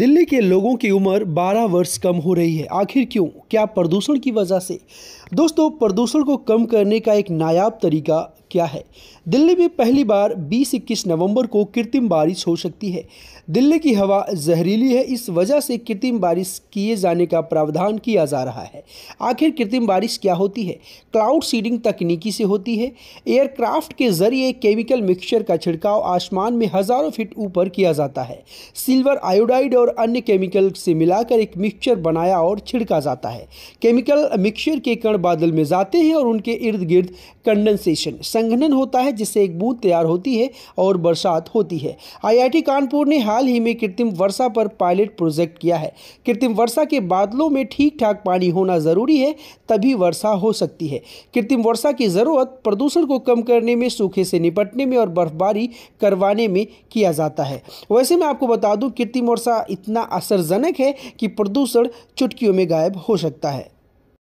दिल्ली के लोगों की उम्र 12 वर्ष कम हो रही है आखिर क्यों क्या प्रदूषण की वजह से दोस्तों प्रदूषण को कम करने का एक नायाब तरीका क्या है दिल्ली में पहली बार 20 इक्कीस नवंबर को कृत्रिम बारिश हो सकती है दिल्ली की हवा जहरीली है इस वजह से कृत्रिम बारिश किए जाने का प्रावधान किया जा रहा है आखिर कृत्रिम बारिश क्या होती है क्लाउड सीडिंग तकनीकी से होती है एयरक्राफ्ट के जरिए केमिकल मिक्सचर का छिड़काव आसमान में हज़ारों फीट ऊपर किया जाता है सिल्वर आयोडाइड और अन्य केमिकल से मिलाकर एक मिक्सचर बनाया और छिड़का जाता है है केमिकल मिक्सचर के कण बादल में जाते हैं और उनके इर्द गिर्द कंडेंसेशन संघनन होता है जिससे एक बूंद तैयार होती है और बरसात होती है आईआईटी कानपुर ने हाल ही में कृत्रिम वर्षा पर पायलट प्रोजेक्ट किया है कृत्रिम वर्षा के बादलों में ठीक ठाक पानी होना ज़रूरी है तभी वर्षा हो सकती है कृत्रिम वर्षा की ज़रूरत प्रदूषण को कम करने में सूखे से निपटने में और बर्फबारी करवाने में किया जाता है वैसे मैं आपको बता दूं कृत्रिम वर्षा इतना असरजनक है कि प्रदूषण चुटकियों में गायब हो सकता सकता है